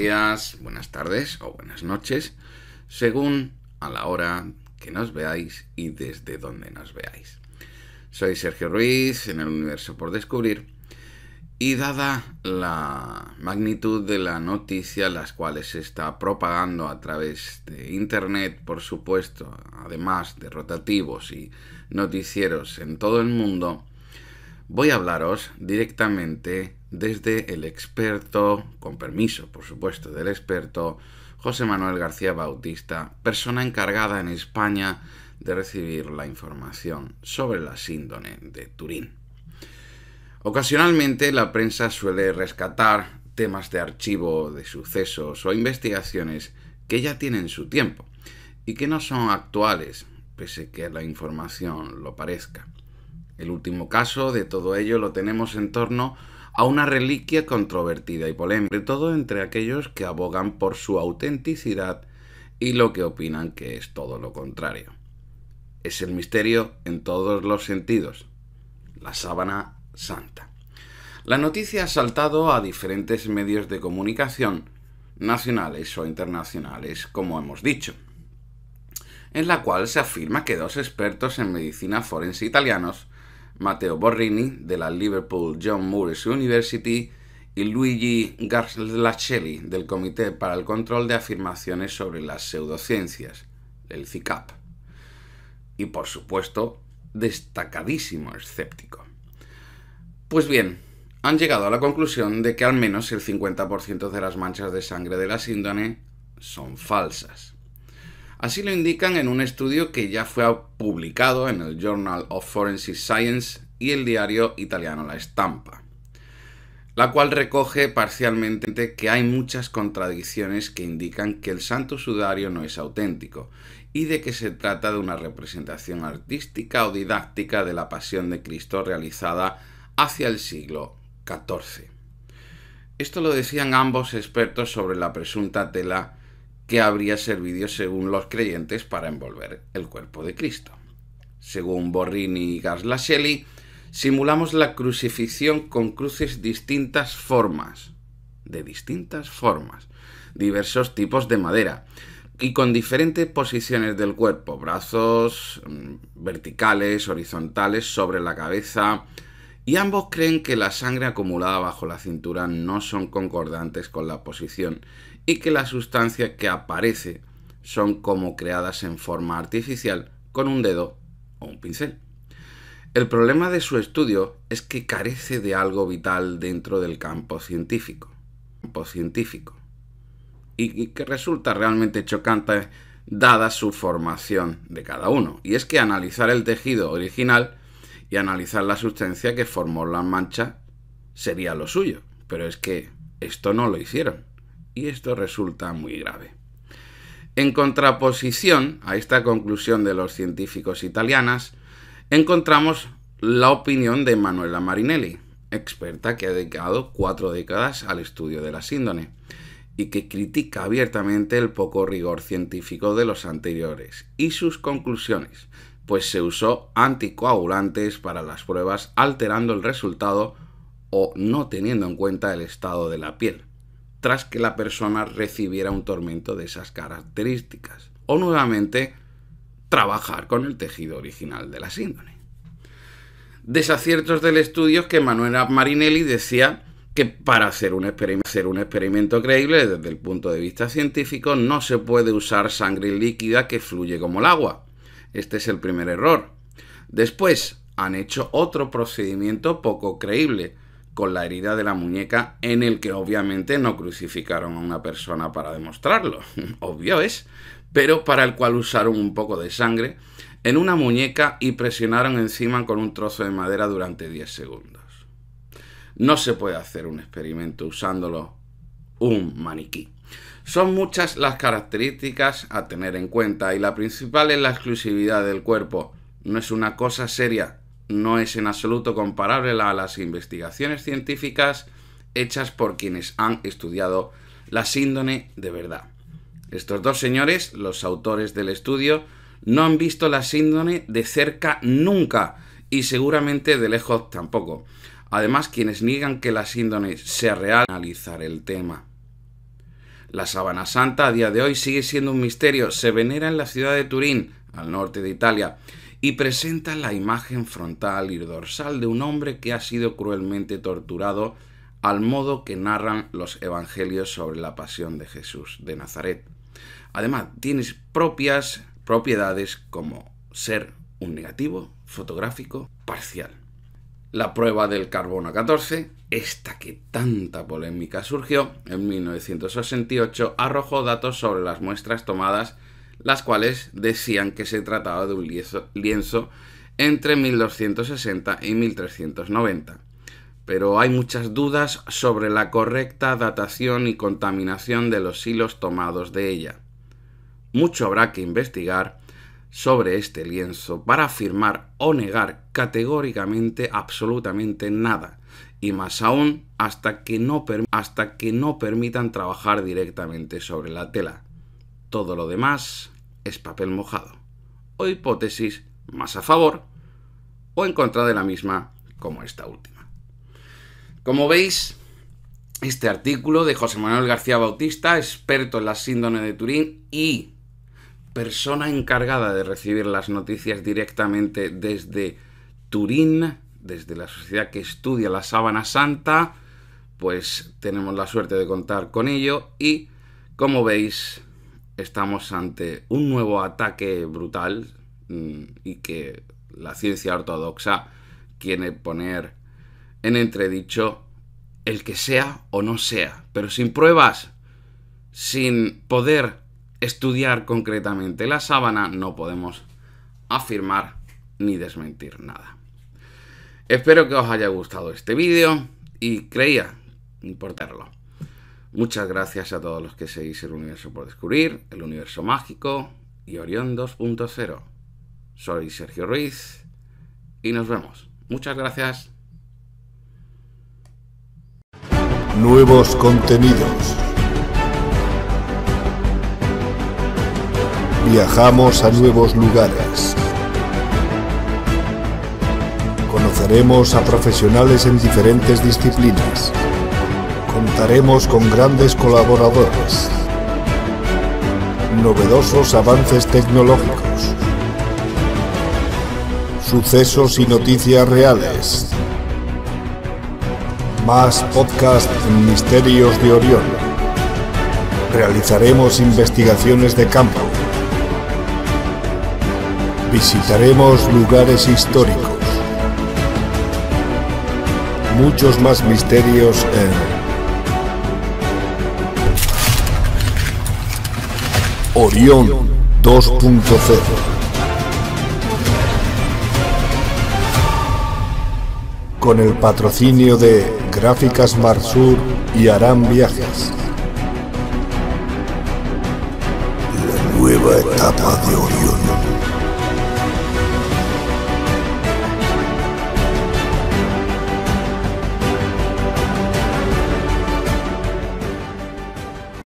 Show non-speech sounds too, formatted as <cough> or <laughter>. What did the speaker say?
días, buenas tardes o buenas noches, según a la hora que nos veáis y desde donde nos veáis. Soy Sergio Ruiz en el Universo por Descubrir y dada la magnitud de la noticia, las cuales se está propagando a través de Internet, por supuesto, además de rotativos y noticieros en todo el mundo, voy a hablaros directamente desde el experto, con permiso por supuesto del experto, José Manuel García Bautista, persona encargada en España de recibir la información sobre la síndrome de Turín. Ocasionalmente la prensa suele rescatar temas de archivo de sucesos o investigaciones que ya tienen su tiempo y que no son actuales, pese que la información lo parezca. El último caso de todo ello lo tenemos en torno a una reliquia controvertida y polémica, sobre todo entre aquellos que abogan por su autenticidad y lo que opinan que es todo lo contrario. Es el misterio en todos los sentidos, la sábana santa. La noticia ha saltado a diferentes medios de comunicación, nacionales o internacionales, como hemos dicho, en la cual se afirma que dos expertos en medicina forense italianos Matteo Borrini de la Liverpool John Moores University y Luigi Garzlacelli del Comité para el Control de Afirmaciones sobre las Pseudociencias, el CICAP. Y por supuesto, destacadísimo escéptico. Pues bien, han llegado a la conclusión de que al menos el 50% de las manchas de sangre de la síndrome son falsas. Así lo indican en un estudio que ya fue publicado en el Journal of Forensic Science y el diario italiano La Estampa, la cual recoge parcialmente que hay muchas contradicciones que indican que el santo sudario no es auténtico y de que se trata de una representación artística o didáctica de la pasión de Cristo realizada hacia el siglo XIV. Esto lo decían ambos expertos sobre la presunta tela que habría servido según los creyentes para envolver el cuerpo de Cristo. Según Borrini y Gaslaselli, simulamos la crucifixión con cruces distintas formas, de distintas formas, diversos tipos de madera y con diferentes posiciones del cuerpo, brazos mm, verticales, horizontales, sobre la cabeza, y ambos creen que la sangre acumulada bajo la cintura no son concordantes con la posición y que las sustancia que aparece son como creadas en forma artificial con un dedo o un pincel. El problema de su estudio es que carece de algo vital dentro del campo científico, campo científico y que resulta realmente chocante dada su formación de cada uno. Y es que analizar el tejido original y analizar la sustancia que formó la mancha sería lo suyo, pero es que esto no lo hicieron y esto resulta muy grave. En contraposición a esta conclusión de los científicos italianas, encontramos la opinión de Manuela Marinelli, experta que ha dedicado cuatro décadas al estudio de la síndrome y que critica abiertamente el poco rigor científico de los anteriores y sus conclusiones, pues se usó anticoagulantes para las pruebas alterando el resultado o no teniendo en cuenta el estado de la piel tras que la persona recibiera un tormento de esas características. O nuevamente, trabajar con el tejido original de la síndrome. Desaciertos del estudio que Manuela Marinelli decía que para hacer hacer un, experimento creíble desde el punto de vista científico no se puede usar sangre líquida que fluye como el agua. Este es el primer error. Después han hecho otro procedimiento poco creíble, con la herida de la muñeca en el que obviamente no crucificaron a una persona para demostrarlo, <laughs> obvio es, pero para el cual usaron un poco de sangre en una muñeca y presionaron encima con un trozo de madera durante 10 segundos. No se puede hacer un experimento usándolo un maniquí. Son muchas las características a tener en cuenta y la principal es la exclusividad del cuerpo. No es una cosa seria, no es en absoluto comparable a las investigaciones científicas hechas por quienes han estudiado la síndrome de verdad. Estos dos señores, los autores del estudio, no han visto la síndrome de cerca nunca y seguramente de lejos tampoco. Además, quienes niegan que la síndrome sea real, analizar el tema. La Sabana Santa a día de hoy sigue siendo un misterio. Se venera en la ciudad de Turín, al norte de Italia, y presenta la imagen frontal y dorsal de un hombre que ha sido cruelmente torturado al modo que narran los evangelios sobre la pasión de Jesús de Nazaret. Además, tiene propias propiedades como ser un negativo, fotográfico, parcial. La prueba del carbono 14, esta que tanta polémica surgió en 1968, arrojó datos sobre las muestras tomadas las cuales decían que se trataba de un lienzo, entre 1260 y 1390. Pero hay muchas dudas sobre la correcta datación y contaminación de los hilos tomados de ella. Mucho habrá que investigar sobre este lienzo para afirmar o negar categóricamente absolutamente nada, y más aún hasta hasta que no permitan trabajar directamente sobre la tela. Todo lo demás es papel mojado, o hipótesis más a favor o en contra de la misma, como esta última. Como veis, este artículo de José Manuel García Bautista, experto en la síndrome de Turín y persona encargada de recibir las noticias directamente desde Turín, desde la sociedad que estudia la sábana santa, pues tenemos la suerte de contar con ello y, como veis, estamos ante un nuevo ataque brutal mm, y que la ciencia ortodoxa quiere poner en entredicho el que sea o no sea, pero sin pruebas, sin poder estudiar concretamente la sábana, no podemos afirmar ni desmentir nada. Espero que os haya gustado este vídeo y creía importarlo. Muchas gracias a todos los que seguís el universo por descubrir, el universo mágico y Orión 2.0. Soy Sergio Ruiz y nos vemos. Muchas gracias. Nuevos contenidos. Viajamos a nuevos lugares. Conoceremos a profesionales en diferentes disciplinas. Contaremos con grandes colaboradores, novedosos avances tecnológicos, sucesos y noticias reales, más podcast Misterios de Orión. Realizaremos investigaciones de campo. Visitaremos lugares históricos. Muchos más misterios en... Orión 2.0. Con el patrocinio de Gráficas Mar Sur y Aram Viajes. La nueva etapa de Orión.